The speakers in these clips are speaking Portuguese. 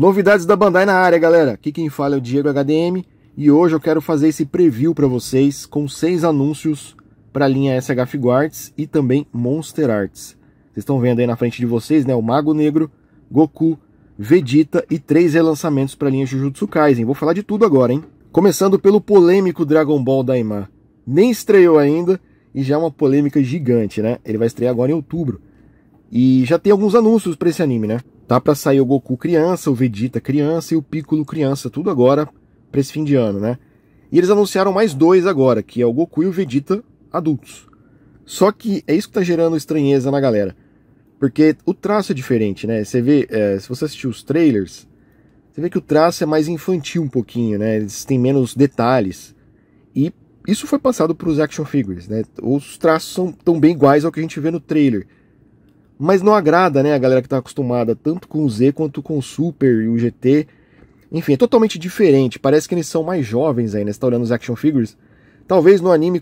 Novidades da Bandai na área, galera. Aqui quem fala é o Diego HDM e hoje eu quero fazer esse preview para vocês com seis anúncios para a linha SH Guards e também Monster Arts. Vocês estão vendo aí na frente de vocês, né, o Mago Negro, Goku, Vegeta e três relançamentos para a linha Jujutsu Kaisen. Vou falar de tudo agora, hein? Começando pelo polêmico Dragon Ball Daima. Nem estreou ainda e já é uma polêmica gigante, né? Ele vai estrear agora em outubro. E já tem alguns anúncios para esse anime, né? Tá para sair o Goku criança, o Vegeta criança e o Piccolo criança, tudo agora para esse fim de ano, né? E eles anunciaram mais dois agora, que é o Goku e o Vegeta adultos. Só que é isso que tá gerando estranheza na galera. Porque o traço é diferente, né? Você vê, é, se você assistir os trailers, você vê que o traço é mais infantil um pouquinho, né? Eles têm menos detalhes. E isso foi passado para os action figures, né? Os traços são tão bem iguais ao que a gente vê no trailer mas não agrada, né, a galera que está acostumada tanto com o Z quanto com o Super e o GT. Enfim, é totalmente diferente. Parece que eles são mais jovens aí, né? Você tá olhando os action figures. Talvez no anime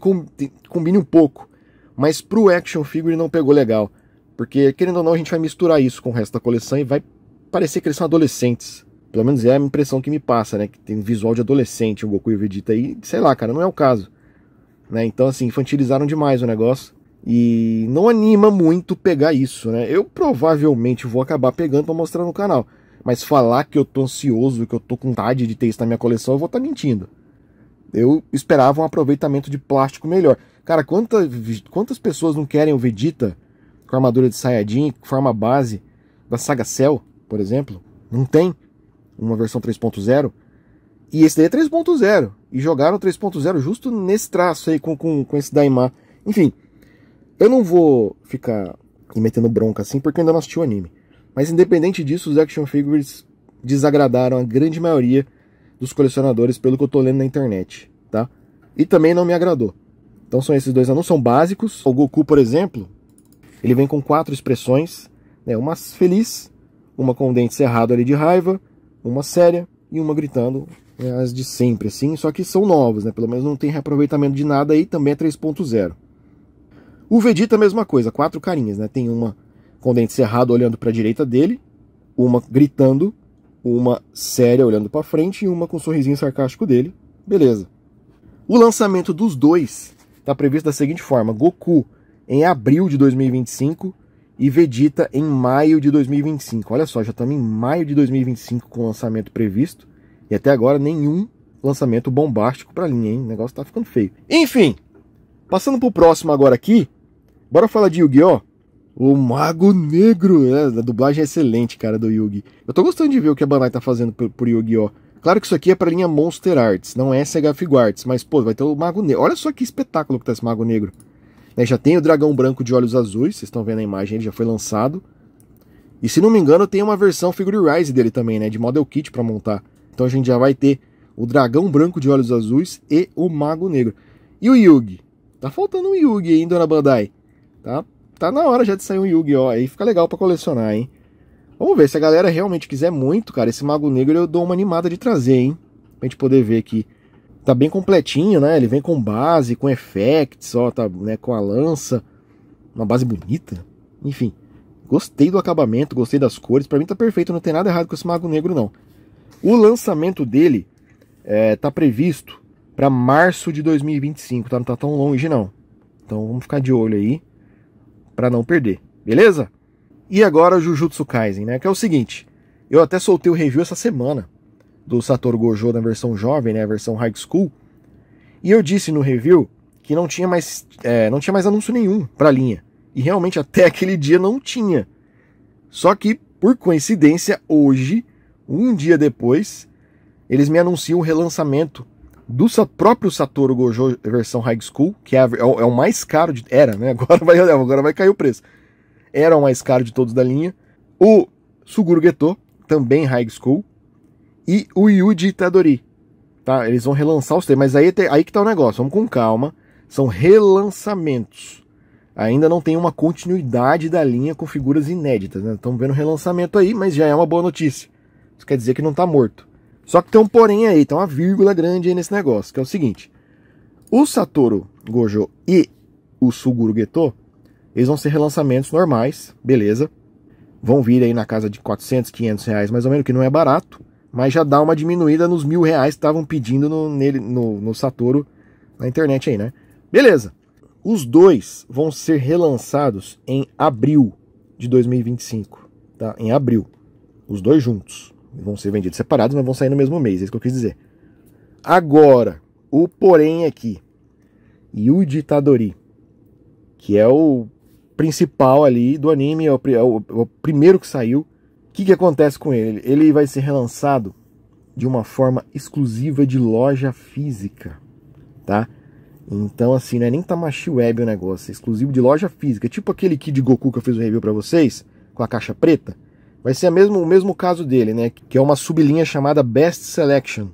combine um pouco, mas pro action figure não pegou legal. Porque, querendo ou não, a gente vai misturar isso com o resto da coleção e vai parecer que eles são adolescentes. Pelo menos é a impressão que me passa, né? Que tem visual de adolescente o Goku e o Vegeta aí. Sei lá, cara, não é o caso. Né? Então, assim, infantilizaram demais o negócio. E não anima muito pegar isso, né? Eu provavelmente vou acabar pegando para mostrar no canal. Mas falar que eu tô ansioso, que eu tô com vontade de ter isso na minha coleção, eu vou estar tá mentindo. Eu esperava um aproveitamento de plástico melhor. Cara, quanta, quantas pessoas não querem o Vegeta com armadura de Saiyajin, que forma base da saga Cell, por exemplo? Não tem uma versão 3.0. E esse daí é 3.0. E jogaram 3.0 justo nesse traço aí com, com, com esse Daimar. Enfim, eu não vou ficar metendo bronca assim, porque eu ainda não assisti o anime. Mas independente disso, os action figures desagradaram a grande maioria dos colecionadores, pelo que eu tô lendo na internet, tá? E também não me agradou. Então são esses dois anúncios, são básicos. O Goku, por exemplo, ele vem com quatro expressões, né? Uma feliz, uma com o dente cerrado ali de raiva, uma séria e uma gritando né? as de sempre, assim. Só que são novas, né? Pelo menos não tem reaproveitamento de nada aí, também é 3.0. O Vegeta, mesma coisa, quatro carinhas, né? Tem uma com o dente cerrado olhando para a direita dele, uma gritando, uma séria olhando para frente e uma com um sorrisinho sarcástico dele. Beleza. O lançamento dos dois está previsto da seguinte forma: Goku em abril de 2025 e Vegeta em maio de 2025. Olha só, já estamos em maio de 2025 com o lançamento previsto e até agora nenhum lançamento bombástico para linha, hein? O negócio está ficando feio. Enfim, passando pro próximo agora aqui, Bora falar de Yu-Gi-Oh! O Mago Negro, é, a dublagem é excelente, cara, do Yugi. Eu tô gostando de ver o que a Bandai tá fazendo por, por Yu-Gi-Oh! Claro que isso aqui é pra linha Monster Arts, não é SH Figuarts, mas pô, vai ter o Mago Negro. Olha só que espetáculo que tá esse Mago Negro. Né, já tem o Dragão Branco de Olhos Azuis, vocês estão vendo a imagem, ele já foi lançado. E se não me engano, tem uma versão Figure Rise dele também, né, de Model Kit para montar. Então a gente já vai ter o Dragão Branco de Olhos Azuis e o Mago Negro. E o Yugi? Tá faltando um Yugi ainda na Bandai. Tá, tá na hora já de sair um Yu-Gi-Oh! aí, fica legal para colecionar, hein? Vamos ver, se a galera realmente quiser muito, cara, esse Mago Negro eu dou uma animada de trazer, hein? Pra gente poder ver aqui. Tá bem completinho, né? Ele vem com base, com effects, ó, tá, né, com a lança. Uma base bonita. Enfim, gostei do acabamento, gostei das cores. Pra mim tá perfeito, não tem nada errado com esse Mago Negro, não. O lançamento dele é, tá previsto para março de 2025, tá? Não tá tão longe, não. Então vamos ficar de olho aí para não perder, beleza? E agora Jujutsu Kaisen, né? Que é o seguinte, eu até soltei o review essa semana do Satoru Gojo na versão jovem, né? A versão high school. E eu disse no review que não tinha mais, é, não tinha mais anúncio nenhum para a linha. E realmente até aquele dia não tinha. Só que, por coincidência, hoje, um dia depois, eles me anunciam o relançamento do próprio Satoru Gojo versão High School, que é, a, é, o é mais caro de. Era, né? Agora vai, agora vai cair o preço. Era o mais caro de todos da linha. O Suguru Geto, também High School. E o Yuji Itadori. Tá? Eles vão relançar os três, mas aí, aí que tá o negócio. Vamos com calma. São relançamentos. Ainda não tem uma continuidade da linha com figuras inéditas. Estamos né? vendo relançamento aí, mas já é uma boa notícia. Isso quer dizer que não está morto. Só que tem um porém aí, tem uma vírgula grande aí nesse negócio, que é o seguinte. O Satoru Gojo e o Suguru Geto, eles vão ser relançamentos normais, beleza. Vão vir aí na casa de 400, 500 reais mais ou menos, que não é barato. Mas já dá uma diminuída nos mil reais que estavam pedindo no, nele, no, no Satoru na internet aí, né? Beleza. Os dois vão ser relançados em abril de 2025, tá? Em abril. Os dois juntos. Vão ser vendidos separados, mas vão sair no mesmo mês, é isso que eu quis dizer. Agora, o porém aqui, e o Ditadori, que é o principal ali do anime, é o, é o, é o primeiro que saiu. O que, que acontece com ele? Ele vai ser relançado de uma forma exclusiva de loja física, tá? Então, assim, não é nem Tamashi Web o negócio, é exclusivo de loja física. Tipo aquele Kid Goku que eu fiz um review para vocês, com a caixa preta. Vai ser mesmo, o mesmo caso dele, né? Que é uma sublinha chamada Best Selection,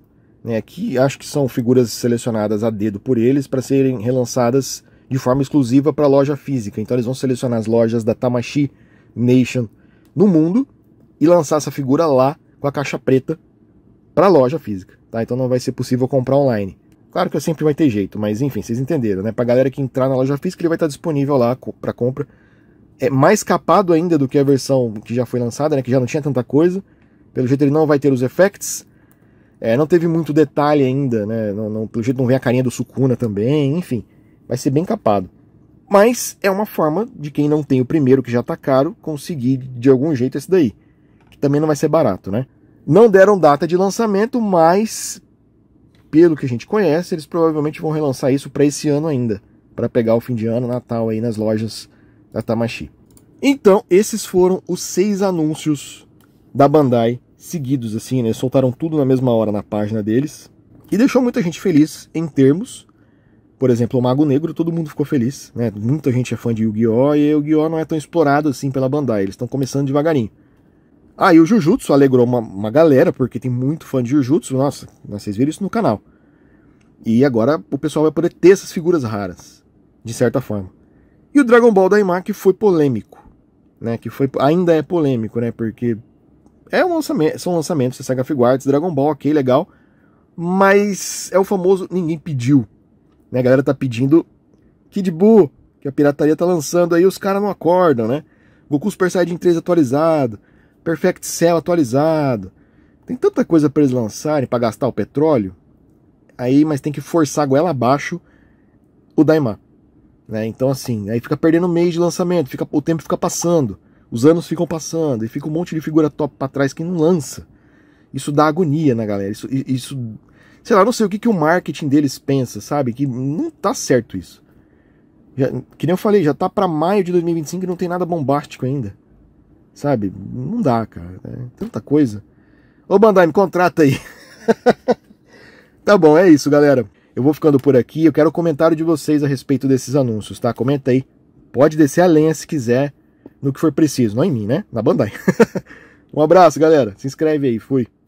né? Que acho que são figuras selecionadas a dedo por eles para serem relançadas de forma exclusiva para loja física. Então eles vão selecionar as lojas da Tamashi Nation no mundo e lançar essa figura lá com a caixa preta para loja física, tá? Então não vai ser possível comprar online. Claro que sempre vai ter jeito, mas enfim, vocês entenderam, né? Para galera que entrar na loja física, ele vai estar disponível lá para compra é mais capado ainda do que a versão que já foi lançada, né, que já não tinha tanta coisa. Pelo jeito ele não vai ter os effects. É, não teve muito detalhe ainda, né? Não, não, pelo jeito não vem a carinha do Sukuna também, enfim. Vai ser bem capado. Mas é uma forma de quem não tem o primeiro, que já tá caro, conseguir de algum jeito esse daí. Que também não vai ser barato, né? Não deram data de lançamento, mas pelo que a gente conhece, eles provavelmente vão relançar isso para esse ano ainda, para pegar o fim de ano, Natal aí nas lojas da Tamashii. Então, esses foram os seis anúncios da Bandai seguidos, assim, né? Soltaram tudo na mesma hora na página deles. E deixou muita gente feliz em termos. Por exemplo, o Mago Negro, todo mundo ficou feliz, né? Muita gente é fã de Yu-Gi-Oh! e Yu-Gi-Oh! não é tão explorado assim pela Bandai, eles estão começando devagarinho. Ah, e o Jujutsu alegrou uma, uma, galera, porque tem muito fã de Jujutsu, nossa, né? vocês viram isso no canal. E agora o pessoal vai poder ter essas figuras raras, de certa forma. E o Dragon Ball Daima foi polêmico, né? Que foi ainda é polêmico, né? Porque é um lançamento, são lançamentos da a Figuarts, Dragon Ball, ok, legal, mas é o famoso ninguém pediu, né? A galera tá pedindo Kid Buu, que a pirataria tá lançando aí, os caras não acordam, né? Goku Super Saiyajin 3 atualizado, Perfect Cell atualizado. Tem tanta coisa para eles lançarem, para gastar o petróleo. Aí, mas tem que forçar a goela abaixo o Daimar. Né? Então, assim, aí fica perdendo mês de lançamento, fica, o tempo fica passando, os anos ficam passando, e fica um monte de figura top pra trás que não lança. Isso dá agonia na galera. Isso, isso sei lá, não sei o que, que o marketing deles pensa, sabe? Que não tá certo isso. Já, que nem eu falei, já tá para maio de 2025 e não tem nada bombástico ainda. Sabe? Não dá, cara. É tanta coisa. Ô Bandai, me contrata aí. tá bom, é isso, galera. Eu vou ficando por aqui, eu quero o comentário de vocês a respeito desses anúncios, tá? Comenta aí. Pode descer a lenha se quiser, no que for preciso. Não em mim, né? Na Bandai. um abraço, galera. Se inscreve aí. Fui.